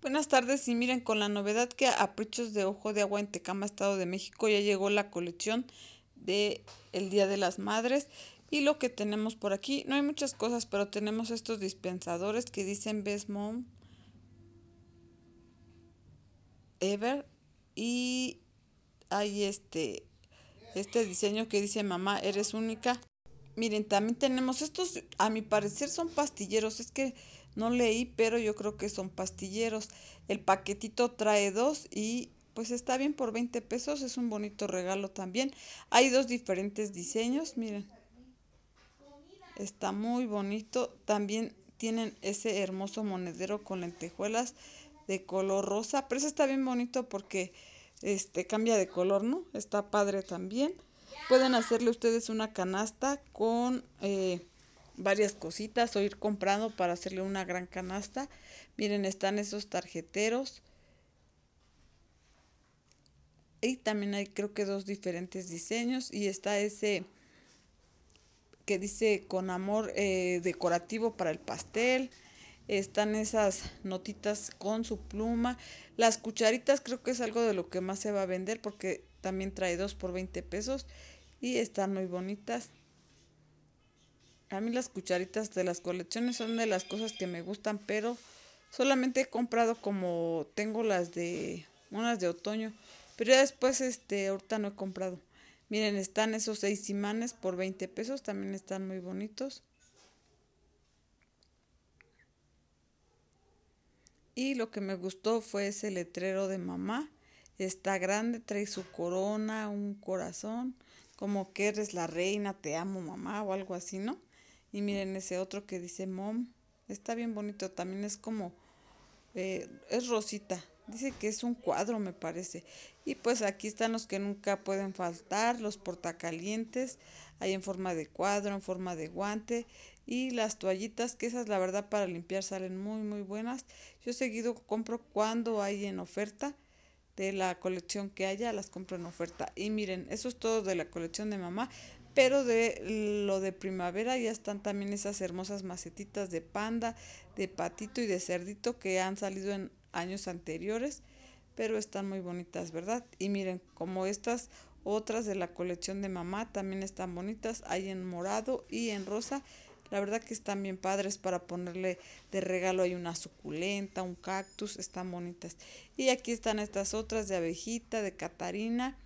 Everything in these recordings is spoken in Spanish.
Buenas tardes y miren con la novedad que a Prichos de Ojo de Agua en Tecama, Estado de México, ya llegó la colección de el Día de las Madres y lo que tenemos por aquí, no hay muchas cosas, pero tenemos estos dispensadores que dicen Best Mom Ever y hay este este diseño que dice Mamá, eres única. Miren, también tenemos estos, a mi parecer son pastilleros, es que no leí, pero yo creo que son pastilleros. El paquetito trae dos y pues está bien por 20 pesos, es un bonito regalo también. Hay dos diferentes diseños, miren. Está muy bonito. También tienen ese hermoso monedero con lentejuelas de color rosa, pero eso está bien bonito porque este cambia de color, ¿no? Está padre también. Pueden hacerle ustedes una canasta con eh, varias cositas o ir comprando para hacerle una gran canasta. Miren, están esos tarjeteros. Y también hay creo que dos diferentes diseños. Y está ese que dice con amor eh, decorativo para el pastel. Están esas notitas con su pluma. Las cucharitas creo que es algo de lo que más se va a vender porque también trae dos por 20 pesos. Y están muy bonitas. A mí las cucharitas de las colecciones son de las cosas que me gustan, pero solamente he comprado como tengo las de unas de otoño, pero ya después este ahorita no he comprado. Miren, están esos seis imanes por 20 pesos, también están muy bonitos. Y lo que me gustó fue ese letrero de mamá. Está grande, trae su corona, un corazón, como que eres la reina, te amo mamá o algo así, ¿no? Y miren ese otro que dice Mom. Está bien bonito, también es como, eh, es rosita. Dice que es un cuadro, me parece. Y pues aquí están los que nunca pueden faltar, los portacalientes. Hay en forma de cuadro, en forma de guante. Y las toallitas, que esas la verdad para limpiar salen muy, muy buenas. Yo seguido compro cuando hay en oferta de la colección que haya, las compro en oferta. Y miren, eso es todo de la colección de mamá. Pero de lo de primavera ya están también esas hermosas macetitas de panda, de patito y de cerdito que han salido en años anteriores, pero están muy bonitas, ¿verdad? Y miren, como estas otras de la colección de mamá también están bonitas, hay en morado y en rosa. La verdad que están bien padres para ponerle de regalo. Hay una suculenta, un cactus, están bonitas. Y aquí están estas otras de abejita, de Catarina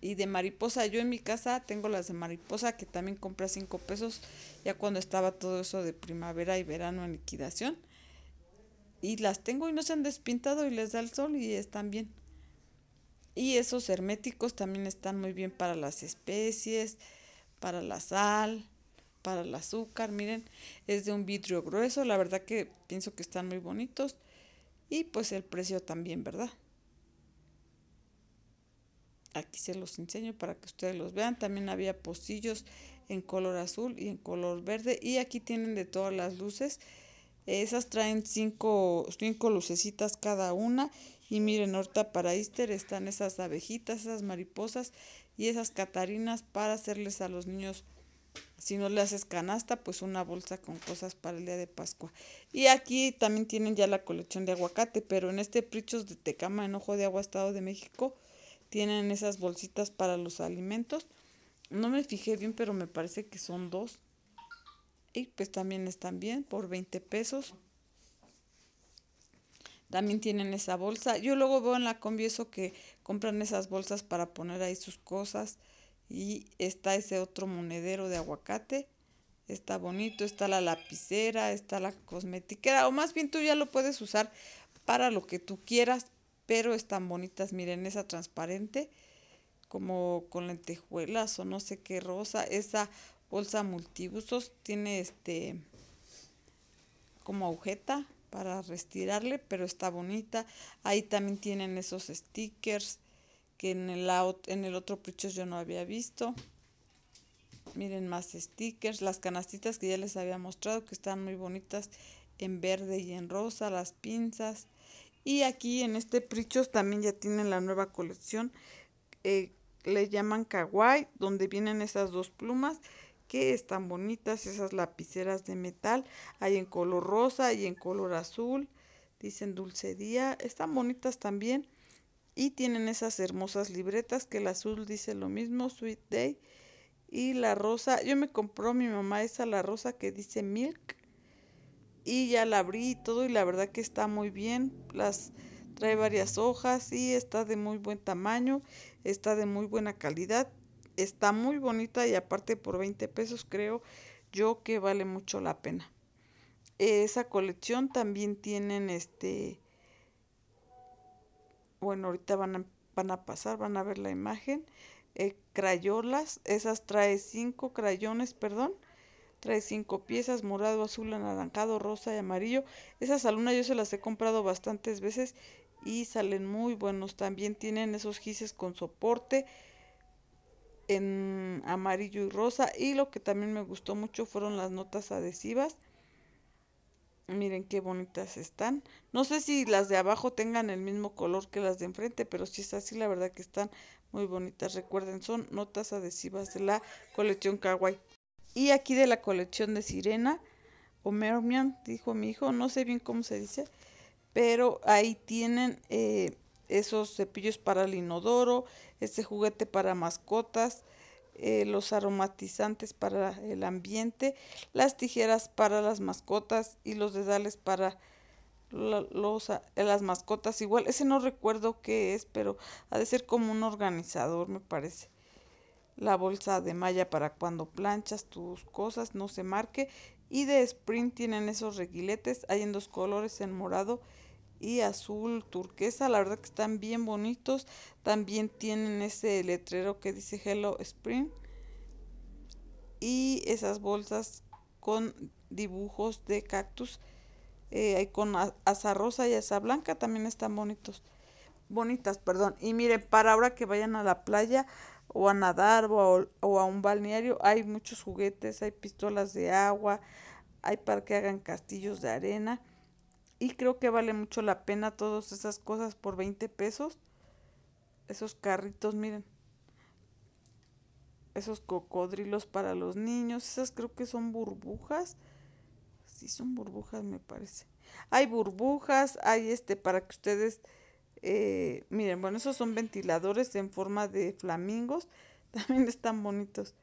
y de mariposa. Yo en mi casa tengo las de mariposa que también compré a 5 pesos ya cuando estaba todo eso de primavera y verano en liquidación. Y las tengo y no se han despintado y les da el sol y están bien. Y esos herméticos también están muy bien para las especies, para la sal, para el azúcar. Miren, es de un vidrio grueso. La verdad que pienso que están muy bonitos. Y pues el precio también, ¿verdad? Aquí se los enseño para que ustedes los vean. También había pocillos en color azul y en color verde. Y aquí tienen de todas las luces. Esas traen cinco, cinco lucecitas cada una. Y miren, ahorita para Easter están esas abejitas, esas mariposas y esas catarinas para hacerles a los niños, si no le haces canasta, pues una bolsa con cosas para el día de Pascua. Y aquí también tienen ya la colección de aguacate, pero en este Prichos de Tecama, en Ojo de Agua, Estado de México, tienen esas bolsitas para los alimentos. No me fijé bien, pero me parece que son dos. Y pues también están bien por 20 pesos. También tienen esa bolsa. Yo luego veo en la combi que compran esas bolsas para poner ahí sus cosas. Y está ese otro monedero de aguacate. Está bonito, está la lapicera, está la cosmetiquera. O más bien tú ya lo puedes usar para lo que tú quieras, pero están bonitas. Miren, esa transparente, como con lentejuelas o no sé qué rosa. Esa bolsa multibusos tiene este como agujeta para restirarle pero está bonita. Ahí también tienen esos stickers que en el, en el otro prichos yo no había visto. Miren más stickers, las canastitas que ya les había mostrado que están muy bonitas en verde y en rosa, las pinzas, y aquí en este Prichos también ya tienen la nueva colección. Eh, le llaman kawaii, donde vienen esas dos plumas que están bonitas, esas lapiceras de metal. Hay en color rosa y en color azul. Dicen dulce día. Están bonitas también. Y tienen esas hermosas libretas que el azul dice lo mismo, Sweet Day. Y la rosa, yo me compró mi mamá esa, la rosa que dice Milk y ya la abrí y todo y la verdad que está muy bien. Las trae varias hojas y está de muy buen tamaño, está de muy buena calidad, está muy bonita y aparte por 20 pesos creo yo que vale mucho la pena. Esa colección también tienen este bueno, ahorita van a, van a pasar, van a ver la imagen. Eh, crayolas, esas trae 5 crayones, perdón, Trae cinco piezas, morado, azul, anaranjado, rosa y amarillo. Esas alunas yo se las he comprado bastantes veces y salen muy buenos. También tienen esos gises con soporte en amarillo y rosa. Y lo que también me gustó mucho fueron las notas adhesivas. Miren qué bonitas están. No sé si las de abajo tengan el mismo color que las de enfrente, pero si es así, la verdad que están muy bonitas. Recuerden, son notas adhesivas de la colección Kawaii. Y aquí de la colección de Sirena, o Mermian, dijo mi hijo, no sé bien cómo se dice, pero ahí tienen eh, esos cepillos para el inodoro, este juguete para mascotas, eh, los aromatizantes para el ambiente, las tijeras para las mascotas y los dedales para los, las mascotas igual. Ese no recuerdo qué es, pero ha de ser como un organizador, me parece la bolsa de malla para cuando planchas tus cosas no se marque y de Sprint tienen esos reguiletes, hay en dos colores, en morado y azul turquesa, la verdad que están bien bonitos, también tienen ese letrero que dice Hello Spring y esas bolsas con dibujos de cactus, eh, con asa rosa y asa blanca también están bonitos, bonitas, perdón, y miren, para ahora que vayan a la playa, o a nadar o a, un balneario. Hay muchos juguetes, hay pistolas de agua, hay para que hagan castillos de arena. Y creo que vale mucho la pena todas esas cosas por 20 pesos. Esos carritos, miren. Esos cocodrilos para los niños. Esas creo que son burbujas. Sí, son burbujas, me parece. Hay burbujas, hay este para que ustedes eh, miren, bueno, esos son ventiladores en forma de flamingos. También están bonitos.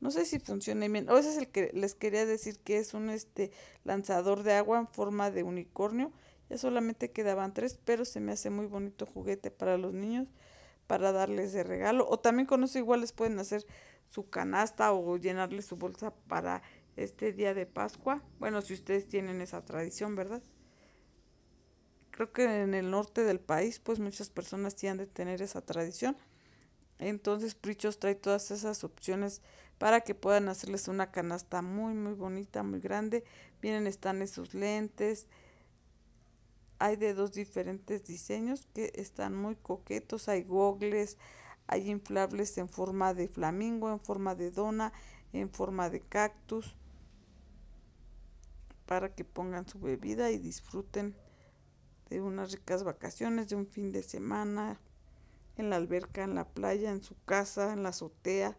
No sé si funciona bien. O ese es el que les quería decir que es un este lanzador de agua en forma de unicornio. Ya solamente quedaban tres, pero se me hace muy bonito juguete para los niños para darles de regalo. O también con eso igual les pueden hacer su canasta o llenarles su bolsa para este día de Pascua. Bueno, si ustedes tienen esa tradición, ¿verdad? Creo que en el norte del país, pues muchas personas tienen de tener esa tradición. Entonces, Prichos trae todas esas opciones para que puedan hacerles una canasta muy, muy bonita, muy grande. Miren, están esos lentes. Hay de dos diferentes diseños que están muy coquetos. Hay gogles, hay inflables en forma de flamingo, en forma de dona, en forma de cactus, para que pongan su bebida y disfruten de unas ricas vacaciones, de un fin de semana, en la alberca, en la playa, en su casa, en la azotea.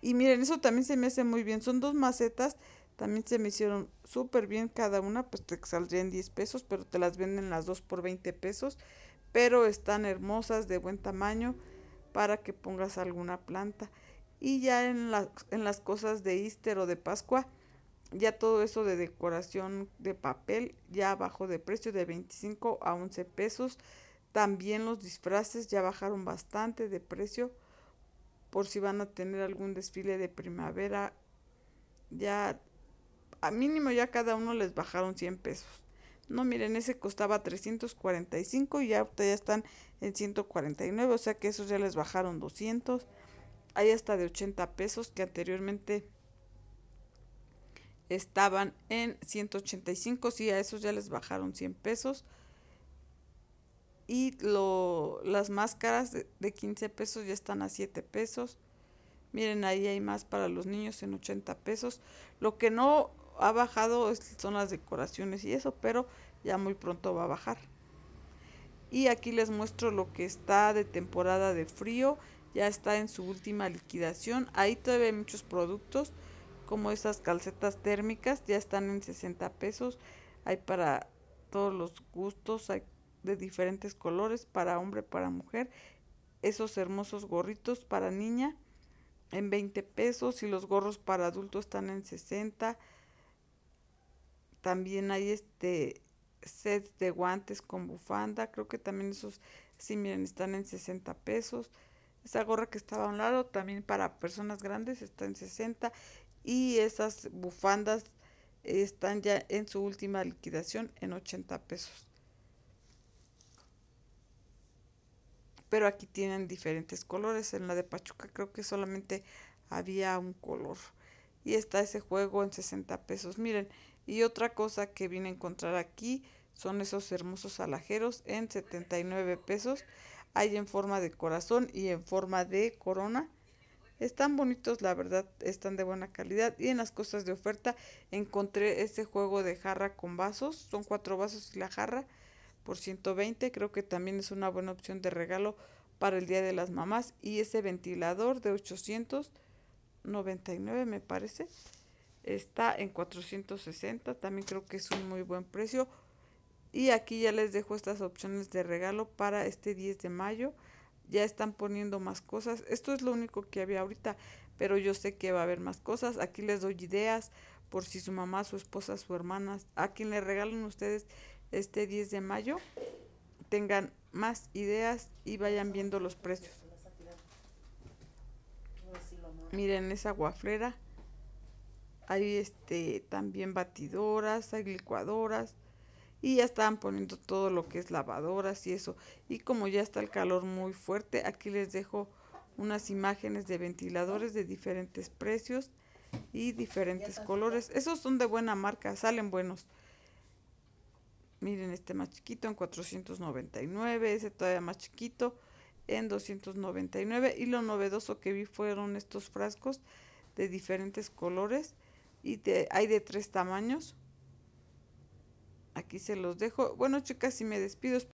Y miren, eso también se me hace muy bien. Son dos macetas, también se me hicieron súper bien cada una, pues te saldrían 10 pesos, pero te las venden las dos por 20 pesos. Pero están hermosas, de buen tamaño, para que pongas alguna planta. Y ya en, las en las cosas de Easter o de Pascua, ya todo eso de decoración de papel ya bajó de precio de 25 a 11 pesos. También los disfraces ya bajaron bastante de precio por si van a tener algún desfile de primavera. Ya a mínimo ya cada uno les bajaron 100 pesos. No, miren, ese costaba 345 y ya ya están en 149, o sea que esos ya les bajaron 200. Hay hasta de 80 pesos que anteriormente estaban en 185, sí, a esos ya les bajaron 100 pesos. Y las máscaras de, de 15 pesos ya están a 7 pesos. Miren, ahí hay más para los niños en 80 pesos. Lo que no ha bajado son las decoraciones y eso, pero ya muy pronto va a bajar. Y aquí les muestro lo que está de temporada de frío. Ya está en su última liquidación. Ahí todavía hay muchos productos como esas calcetas térmicas, ya están en 60 pesos. Hay para todos los gustos, hay de diferentes colores, para hombre, para mujer. Esos hermosos gorritos para niña en 20 pesos y los gorros para adultos están en 60. También hay este set de guantes con bufanda, creo que también esos, sí, miren, están en 60 pesos. Esa gorra que estaba a un lado también para personas grandes está en 60 y esas bufandas están ya en su última liquidación en 80 pesos. Pero aquí tienen diferentes colores. En la de Pachuca creo que solamente había un color. Y está ese juego en 60 pesos. Miren, y otra cosa que vine a encontrar aquí son esos hermosos alajeros en 79 pesos. Hay en forma de corazón y en forma de corona. Están bonitos, la verdad, están de buena calidad. Y en las cosas de oferta encontré este juego de jarra con vasos. Son cuatro vasos y la jarra por 120. Creo que también es una buena opción de regalo para el Día de las Mamás. Y ese ventilador de 899 me parece. Está en 460. También creo que es un muy buen precio. Y aquí ya les dejo estas opciones de regalo para este 10 de mayo. Ya están poniendo más cosas. Esto es lo único que había ahorita, pero yo sé que va a haber más cosas. Aquí les doy ideas por si su mamá, su esposa, su hermana, a quien le regalen ustedes este 10 de mayo, tengan más ideas y vayan viendo los precios. Miren esa guaflera. Hay este también batidoras, hay licuadoras, y ya estaban poniendo todo lo que es lavadoras y eso. Y como ya está el calor muy fuerte, aquí les dejo unas imágenes de ventiladores de diferentes precios y diferentes colores. Esos son de buena marca, salen buenos. Miren este más chiquito en 499, ese todavía más chiquito en 299 y lo novedoso que vi fueron estos frascos de diferentes colores y hay de tres tamaños Aquí se los dejo. Bueno, chicas, y me despido,